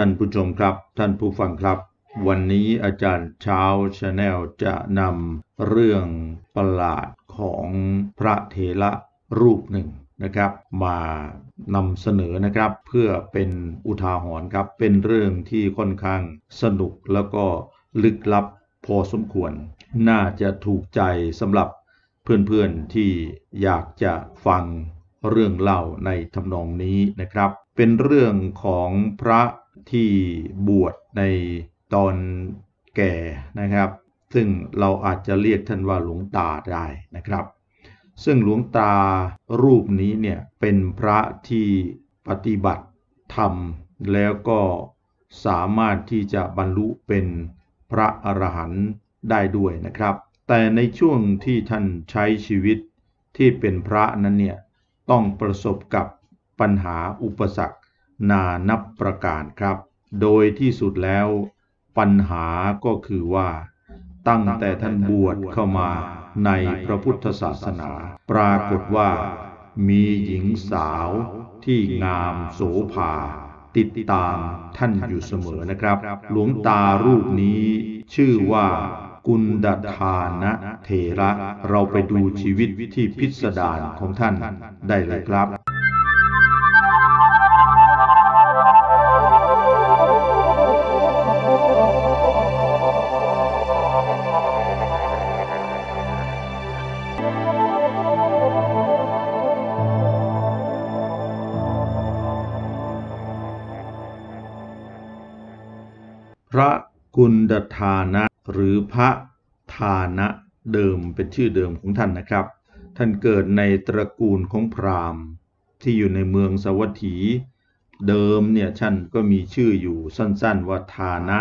ท่านผู้ชมครับท่านผู้ฟังครับ วันนี้อาจารย์เช้าชาแนลจะนำเรื่องประหลาดของพระเทระรูปหนึ่งนะครับ มานำเสนอนะครับเพื่อเป็นอุทาหรณ์ครับ เป็นเรื่องที่ค่อนข้างสนุกแล้วก็ลึกลับพอสมควร น่าจะถูกใจสำหรับเพื่อนๆที่อยากจะฟังเรื่องเล่าในทำนองนี้นะครับ เป็นเรื่องของพระที่บวชในตอนแก่นะครับ ซึ่งเราอาจจะเรียกท่านว่าหลวงตาได้นะครับ ซึ่งหลวงตารูปนี้เนี่ยเป็นพระที่ปฏิบัติธรรม แล้วก็สามารถที่จะบรรลุเป็นพระอรหันต์ได้ด้วยนะครับ แต่ในช่วงที่ท่านใช้ชีวิตที่เป็นพระนั้นเนี่ยต้องประสบกับปัญหาอุปสรรคนานับประการครับ โดยที่สุดแล้วปัญหาก็คือว่า ตั้งแต่ท่านบวชเข้ามาในพระพุทธศาสนา ปรากฏว่ามีหญิงสาวที่งามโสภา ติดตามท่านอยู่เสมอนะครับ หลวงตารูปนี้ชื่อว่ากุณดทานะเทระเราไปดูชีวิตที่พิสดารของท่านได้เลยครับพระกุณฑทานะหรือพระทานะเดิมเป็นชื่อเดิมของท่านนะครับ ท่านเกิดในตระกูลของพราหมณ์ ที่อยู่ในเมืองสวัสดีเดิมเนี่ยท่านก็มีชื่ออยู่สั้นๆว่าทานะ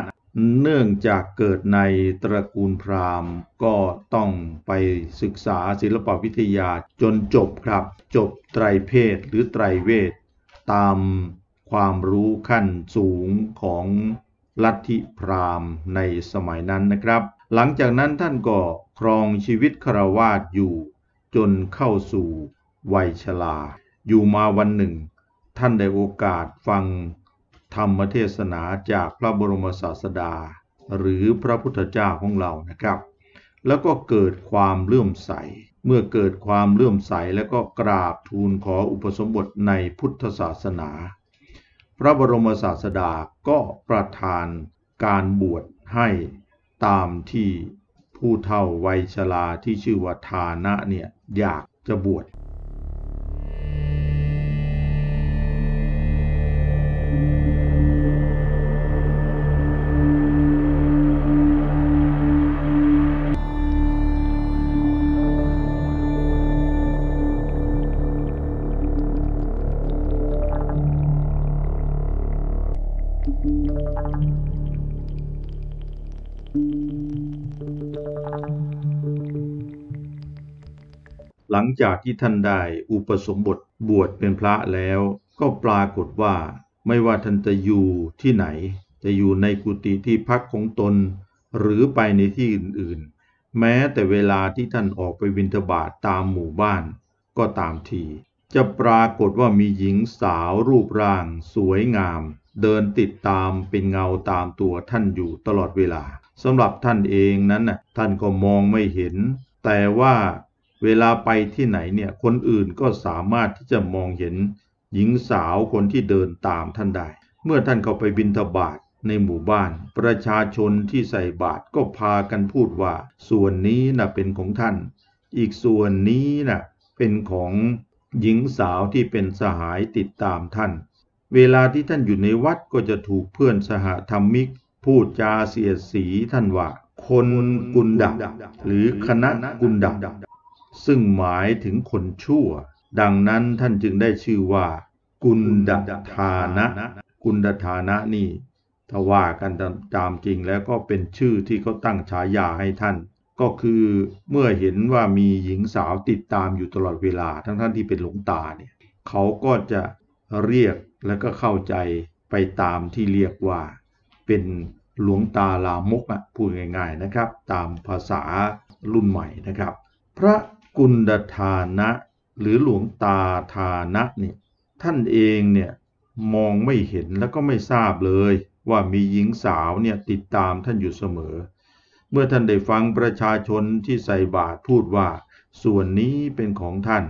เนื่องจากเกิดในตระกูลพราหมณ์ก็ต้องไปศึกษาศิลปวิทยาจนจบครับจบไตรเพศหรือไตรเวทตามความรู้ขั้นสูงของลัทธิพราหมณ์ในสมัยนั้นนะครับ หลังจากนั้นท่านก็ครองชีวิตคราวาสอยู่ จนเข้าสู่วัยชราอยู่มาวันหนึ่ง ท่านได้โอกาสฟังธรรมเทศนาจากพระบรมศาสดา หรือพระพุทธเจ้าของเรานะครับ แล้วก็เกิดความเลื่อมใสเมื่อเกิดความเลื่อมใสแล้วก็กราบทูลขออุปสมบทในพุทธศาสนาพระบรมศาสดาก็ประทานการบวชให้ตามที่ผู้เฒ่าวัยชราที่ชื่อว่าฐานะเนี่ยอยากจะบวชหลังจากที่ท่านได้อุปสมบทบวชเป็นพระแล้ว ก็ปรากฏว่า ไม่ว่าท่านจะอยู่ที่ไหน จะอยู่ในกุฏิที่พักของตน หรือไปในที่อื่นๆแม้แต่เวลาที่ท่านออกไปวินทบาทตามหมู่บ้าน ก็ตามที จะปรากฏว่ามีหญิงสาวรูปร่าง สวยงาม เดินติดตามเป็นเงาตามตัวท่านอยู่ตลอดเวลาสำหรับท่านเองนั้นน่ะท่านก็มองไม่เห็น แต่ว่าเวลาไปที่ไหนเนี่ย คนอื่นก็สามารถที่จะมองเห็นหญิงสาวคนที่เดินตามท่านได้ เมื่อท่านเข้าไปบินทบาทในหมู่บ้าน ประชาชนที่ใส่บาตรก็พากันพูดว่า ส่วนนี้นะ่ะเป็นของท่าน อีกส่วนนี้นะ่ะเป็นของหญิงสาวที่เป็นสหายติดตามท่าน เวลาที่ท่านอยู่ในวัดก็จะถูกเพื่อนสหธรรมิก พูดจาเสียสีท่านว่า คนกุนดักหรือคณะกุนดักซึ่งหมายถึงคนชั่ว ดังนั้นท่านจึงได้ชื่อว่ากุณดทานะ กุณดทานะนี่ถ้าว่ากันตามจริงแล้วก็เป็นชื่อที่เขาตั้งฉายาให้ท่าน ก็คือเมื่อเห็นว่ามีหญิงสาวติดตามอยู่ตลอดเวลาทั้งท่านที่เป็นหลวงตาเนี่ยเขาก็จะเรียกแล้วก็เข้าใจไปตามที่เรียกว่าเป็นหลวงตาลามกอ่ะพูดง่าย ๆนะครับตามภาษารุ่นใหม่นะครับ พระกุณฑธานะหรือหลวงตาธานะเนี่ยท่านเองเนี่ยมองไม่เห็นแล้วก็ไม่ทราบเลยว่ามีหญิงสาวเนี่ยติดตามท่านอยู่เสมอ เมื่อท่านได้ฟังประชาชนที่ใส่บาตรพูดว่า ส่วนนี้เป็นของท่าน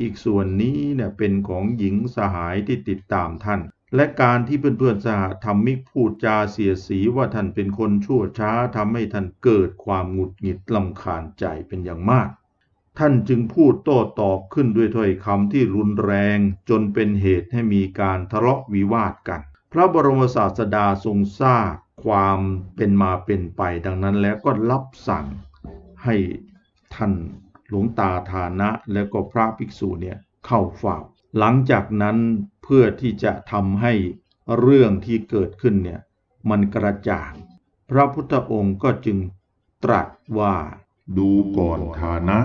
อีกส่วนนี้เนี่ยเป็นของหญิงสหายที่ติดตามท่าน และการที่เพื่อนๆสหธรรมิกพูดจาเสียสีว่าท่านเป็นคนชั่วช้าทำให้ท่านเกิดความหงุดหงิดลำคาญใจเป็นอย่างมากท่านจึงพูดโต้ตอบขึ้นด้วยถ้อยคำที่รุนแรงจนเป็นเหตุให้มีการทะเลาะวิวาทกัน พระบรมศาสดาทรงทราบความเป็นมาเป็นไป ดังนั้นแล้วก็รับสั่งให้ท่านหลวงตาฐานะและก็พระภิกษุเนี่ยเข้าเฝ้าหลังจากนั้นเพื่อที่จะทำให้เรื่องที่เกิดขึ้นเนี่ยมันกระจ่าง พระพุทธองค์ก็จึงตรัสว่าดูก่อนฐานะ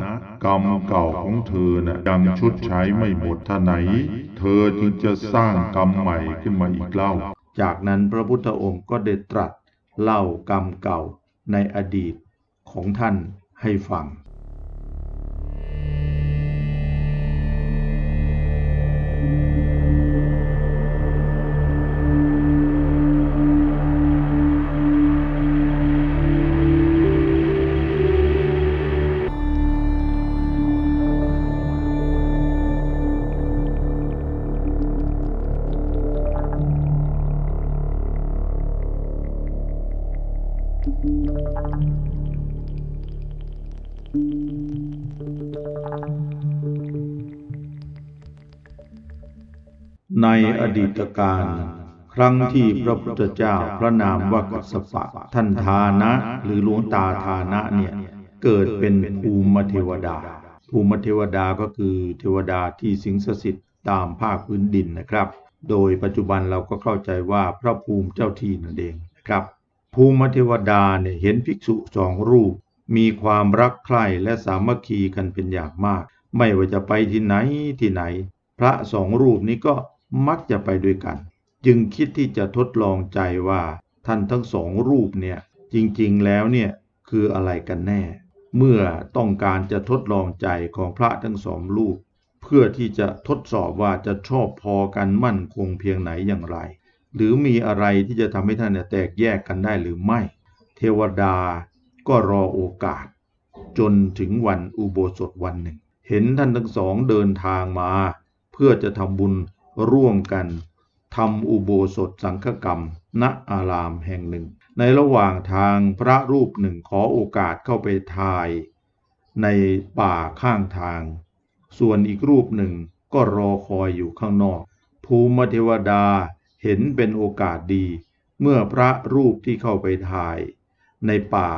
กรรมเก่าของเธอนะ่ยยังชดใช้ไม่หมดท่าไหน เธอจึงจะสร้างกรรมใหม่ขึ้นมาอีกเล่า จากนั้นพระพุทธองค์ก็ได้ตรัสเล่ากรรมเก่าในอดีตของท่านให้ฟังในอดีตการครั้งที่พระพุทธเจ้าพระนามว่ากัสปะท่านทานะหรือหลวงตาทานะเนี่ยเกิดเป็นภูมิเทวดา ภูมิเทวดาก็คือเทวดาที่สิงสถิตตามภาคพื้นดินนะครับ โดยปัจจุบันเราก็เข้าใจว่าพระภูมิเจ้าที่นั่นเองครับ ภูมิเทวดาเนี่ยเห็นภิกษุสองรูป มีความรักใคร่และสามัคคีกันเป็นอย่างมาก ไม่ว่าจะไปที่ไหนที่ไหน พระสองรูปนี้ก็มักจะไปด้วยกัน จึงคิดที่จะทดลองใจว่า ท่านทั้งสองรูปเนี่ย จริงๆแล้วเนี่ย คืออะไรกันแน่ เมื่อต้องการจะทดลองใจของพระทั้งสองรูป เพื่อที่จะทดสอบว่าจะชอบพอกันมั่นคงเพียงไหนอย่างไร หรือมีอะไรที่จะทำให้ท่านแตกแยกกันได้หรือไม่ เทวดาก็รอโอกาส จนถึงวันอุโบสถวันหนึ่ง เห็นท่านทั้งสอง เดินทางมา เพื่อจะทำบุญร่วมกันทำอุโบสถสังฆกรรมณอารามแห่งหนึ่ง ในระหว่างทางพระรูปหนึ่งขอโอกาสเข้าไปทาย ในป่าข้างทาง ส่วนอีกรูปหนึ่งก็รอคอยอยู่ข้างนอก ภูมิเทวดาเห็นเป็นโอกาสดี เมื่อพระรูปที่เข้าไปทาย ในป่า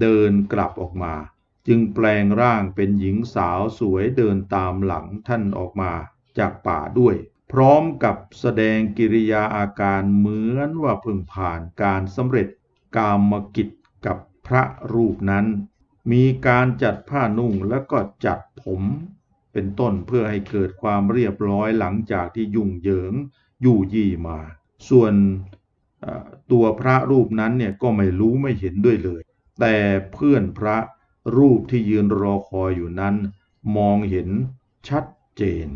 เดินกลับออกมา จึงแปลงร่างเป็นหญิงสาวสวยเดินตามหลังท่านออกมาจากป่าด้วยพร้อมกับแสดงกิริยาอาการเหมือนว่าเพิ่งผ่านการสำเร็จกามกิจกับพระรูปนั้น มีการจัดผ้านุ่งและก็จัดผมเป็นต้นเพื่อให้เกิดความเรียบร้อยหลังจากที่ยุ่งเหยิงยู่ยี่มา ส่วนตัวพระรูปนั้นเนี่ยก็ไม่รู้ไม่เห็นด้วยเลย แต่เพื่อนพระรูปที่ยืนรอคอยอยู่นั้น มองเห็นชัดเจน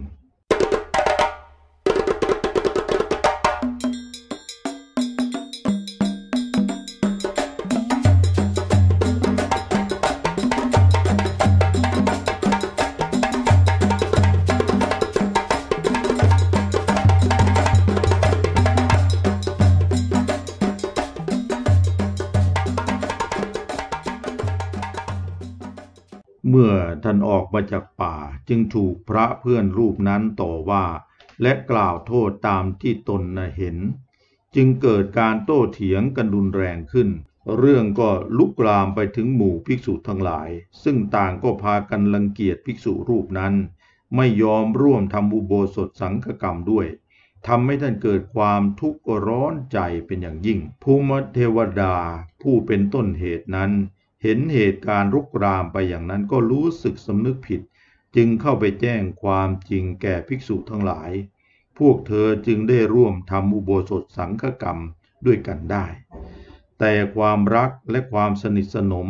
มื่อท่านออกมาจากป่าจึงถูกพระเพื่อนรูปนั้นต่อว่า และกล่าวโทษตามที่ตนเห็น จึงเกิดการโต้เถียงกันรุนแรงขึ้น เรื่องก็ลุกลามไปถึงหมู่ภิกษุทั้งหลาย ซึ่งต่างก็พากันรังเกียจภิกษุรูปนั้น ไม่ยอมร่วมทำอุโบสถสังฆกรรมด้วยทำให้ท่านเกิดความทุกข์ร้อนใจเป็นอย่างยิ่ง ภูมิเทวดาผู้เป็นต้นเหตุนั้นเห็นเหตุการณ์รุกรามไปอย่างนั้นก็รู้สึกสำนึกผิด จึงเข้าไปแจ้งความจริงแก่ภิกษุทั้งหลาย พวกเธอจึงได้ร่วมทำอุโบสถสังฆกรรมด้วยกันได้ แต่ความรักและความสนิทสนม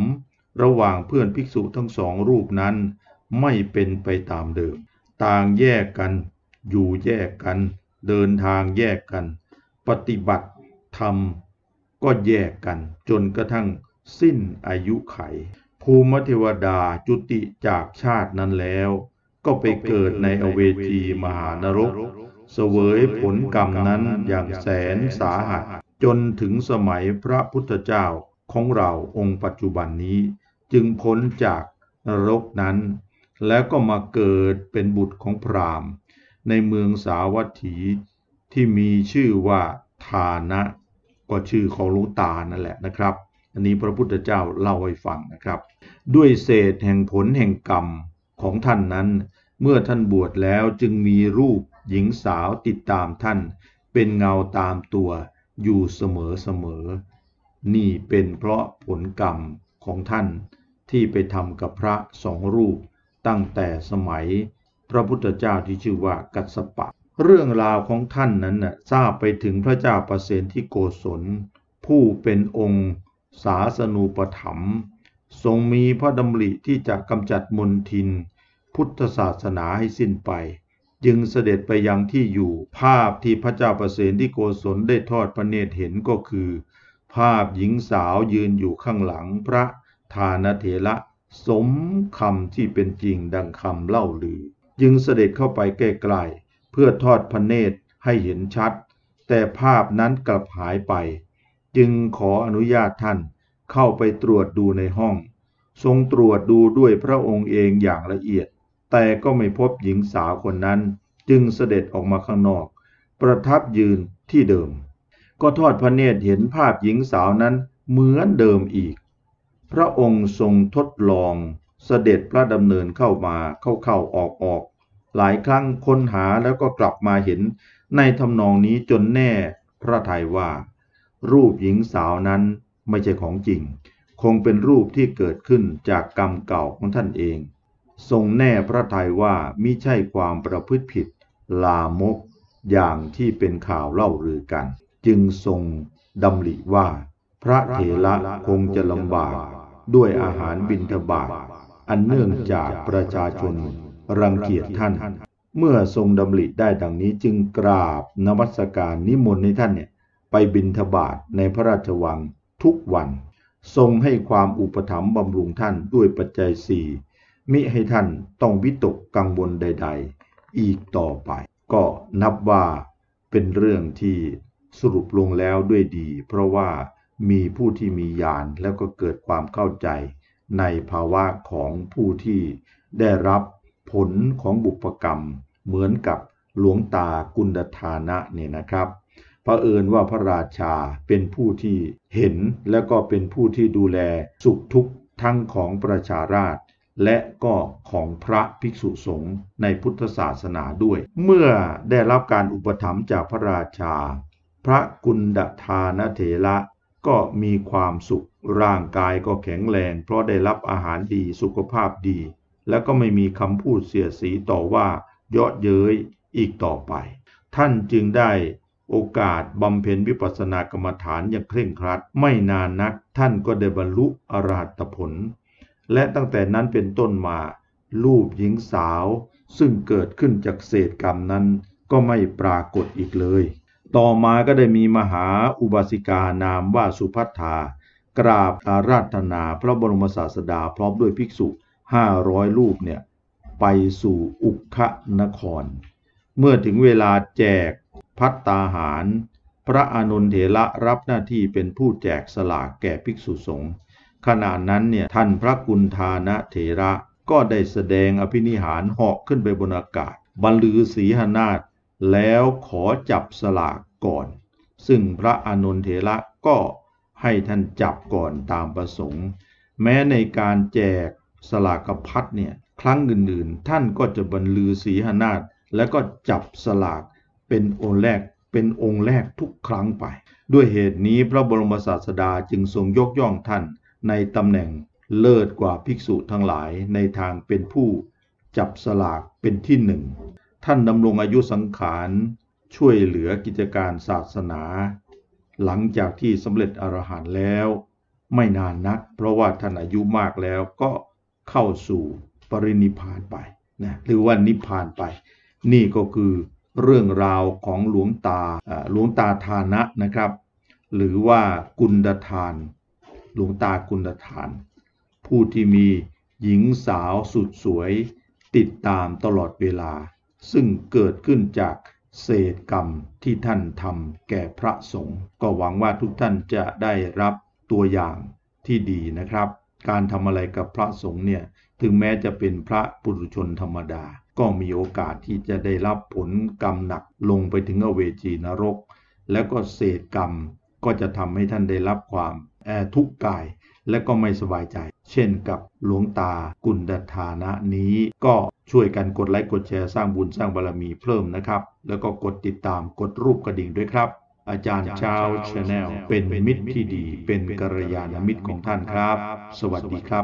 ระหว่างเพื่อนภิกษุทั้งสองรูปนั้นไม่เป็นไปตามเดิม ต่างแยกกัน อยู่แยกกัน เดินทางแยกกัน ปฏิบัติธรรมก็แยกกันจนกระทั่งสิ้นอายุไข ภูมิเทวดาจุติจากชาตินั้นแล้ว ก็ไปเกิดในอเวจีมหานรก เสวยผลกรรมนั้นอย่างแสนสาหัส จนถึงสมัยพระพุทธเจ้าของเราองค์ปัจจุบันนี้ จึงพ้นจากนรกนั้น แล้วก็มาเกิดเป็นบุตรของพราหมณ์ ในเมืองสาวัตถีที่มีชื่อว่าฐานะ ก็ชื่อของลุงตานั่นแหละนะครับอันนี้พระพุทธเจ้าเล่าให้ฟังนะครับ ด้วยเศษแห่งผลแห่งกรรมของท่านนั้น เมื่อท่านบวชแล้วจึงมีรูปหญิงสาวติดตามท่านเป็นเงาตามตัวอยู่เสมอเสมอ นี่เป็นเพราะผลกรรมของท่านที่ไปทำกับพระสองรูป ตั้งแต่สมัยพระพุทธเจ้าที่ชื่อว่ากัสปะ เรื่องราวของท่านนั้นน่ะทราบไปถึงพระเจ้าประเสนที่โกศล ผู้เป็นองค์ศาสนูปถัมทรงมีพระดำริที่จะกำจัดมนทิน พุทธศาสนาให้สิ้นไป จึงเสด็จไปยังที่อยู่ ภาพที่พระเจ้าประเสนที่โกศลได้ทอดพระเนตรเห็นก็คือ ภาพหญิงสาวยืนอยู่ข้างหลังพระธานเถระสมคำที่เป็นจริงดังคำเล่าลือ จึงเสด็จเข้าไปใกล้ๆเพื่อทอดพระเนตรให้เห็นชัด แต่ภาพนั้นกลับหายไปจึงขออนุญาตท่านเข้าไปตรวจดูในห้อง ทรงตรวจดูด้วยพระองค์เองอย่างละเอียด แต่ก็ไม่พบหญิงสาวคนนั้นจึงเสด็จออกมาข้างนอกประทับยืนที่เดิม ก็ทอดพระเนตรเห็นภาพหญิงสาวนั้นเหมือนเดิมอีก พระองค์ทรงทดลองเสด็จพระดำเนินเข้ามาเข้าๆออกๆ หลายครั้งค้นหาแล้วก็กลับมาเห็น ในทำนองนี้จนแน่ พระทัยว่ารูปหญิงสาวนั้นไม่ใช่ของจริง คงเป็นรูปที่เกิดขึ้นจากกรรมเก่าของท่านเอง ทรงแน่พระทัยว่ามิใช่ความประพฤติผิด ลามกอย่างที่เป็นข่าวเล่าลือกัน จึงทรงดำริว่า พระเถระคงจะลำบาก ด้วยอาหารบินทบาทอันเนื่องจากประชาชนรังเกียจท่าน เมื่อทรงดำริได้ดังนี้จึงกราบนวัสการนิมนต์ให้ท่านเนี่ยไปบิณฑบาตในพระราชวังทุกวัน ทรงให้ความอุปถัมภ์บำรุงท่านด้วยปัจจัยสี่มิให้ท่านต้องวิตกกังวลใดๆ อีกต่อไป ก็นับว่าเป็นเรื่องที่สรุปลงแล้วด้วยดี เพราะว่ามีผู้ที่มีญาณแล้วก็เกิดความเข้าใจ ในภาวะของผู้ที่ได้รับผลของบุพกรรมเหมือนกับหลวงตากุณฑานะเนี่ยนะครับระเอิญว่าพระราชาเป็นผู้ที่เห็นและก็เป็นผู้ที่ดูแลสุขทุกข์ทั้งของประชาราชและก็ของพระภิกษุสงฆ์ในพุทธศาสนาด้วย เมื่อได้รับการอุปถัมภ์จากพระราชา พระกุณฑทานเถระก็มีความสุขร่างกายก็แข็งแรง เพราะได้รับอาหารดีสุขภาพดี และก็ไม่มีคำพูดเสียสีต่อว่า เยาะเย้ยอีกต่อไป ท่านจึงได้โอกาสบำเพ็ญวิปัสสนากรรมฐานอย่างเคร่งครัด ไม่นานนักท่านก็ได้บรรลุอรหัตผล และตั้งแต่นั้นเป็นต้นมารูปหญิงสาว ซึ่งเกิดขึ้นจากเศษกรรมนั้นก็ไม่ปรากฏอีกเลย ต่อมาก็ได้มีมหาอุบาสิกานามว่าสุพัทธากราบอาราธนาพระบรมศาสดาพร้อมด้วยภิกษุ 500 รูปเนี่ยไปสู่อุคคะนคร เมื่อถึงเวลาแจกพัตตาหารพระอนนเถระรับหน้าที่เป็นผู้แจกสลากแก่ภิกษุสงฆ์ ขณะนั้นเนี่ยท่านพระกุณฑานะเถระก็ได้แสดงอภินิหารเหาะขึ้นไปบนอากาศ บรรลือศีหนาฏแล้วขอจับสลากก่อน ซึ่งพระอนนเถระก็ให้ท่านจับก่อนตามประสงค์ แม้ในการแจกสลากพัดเนี่ยครั้งอื่นๆ ท่านก็จะบรรลือศีหนาฏแล้วก็จับสลากเป็น องค์แรก เป็นองค์แรกทุกครั้งไป ด้วยเหตุนี้พระบรมศาสดาจึงทรงยกย่องท่านในตำแหน่งเลิศกว่าภิกษุทั้งหลายในทางเป็นผู้จับสลากเป็นที่หนึ่ง ท่านดำรงอายุสังขารช่วยเหลือกิจการศาสนา หลังจากที่สำเร็จ อรหันต์แล้ว ไม่นานนัก เพราะว่าท่านอายุมากแล้วก็เข้าสู่ปรินิพานไปนะหรือว่านิพานไป นี่ก็คือเรื่องราวของหลวงตาหลวงตาทานะนะครับ หรือว่ากุณทาน หลวงตากุณทาน ผู้ที่มีหญิงสาวสุดสวยติดตามตลอดเวลา ซึ่งเกิดขึ้นจากเศษกรรมที่ท่านทำแก่พระสงฆ์ ก็หวังว่าทุกท่านจะได้รับตัวอย่างที่ดีนะครับ การทำอะไรกับพระสงฆ์เนี่ย ถึงแม้จะเป็นพระปุถุชนธรรมดาก็มีโอกาสที่จะได้รับผลกรรมหนักลงไปถึงอเวจีนรก และก็เศษกรรมก็จะทำให้ท่านได้รับความแอทุกข์กาย และก็ไม่สบายใจ เช่นกับหลวงตากุณดฐานะนี้ ก็ช่วยกันกดไลค์กดแชร์สร้างบุญสร้างบารรมีเพิ่มนะครับ แล้วก็กดติดตามกดรูปกระดิ่งด้วยครับ อาจารย์ชาวชาแนลเป็นมิตรที่ดี เป็นกัลยาณมิตรของท่านครับ สวัสดีครับ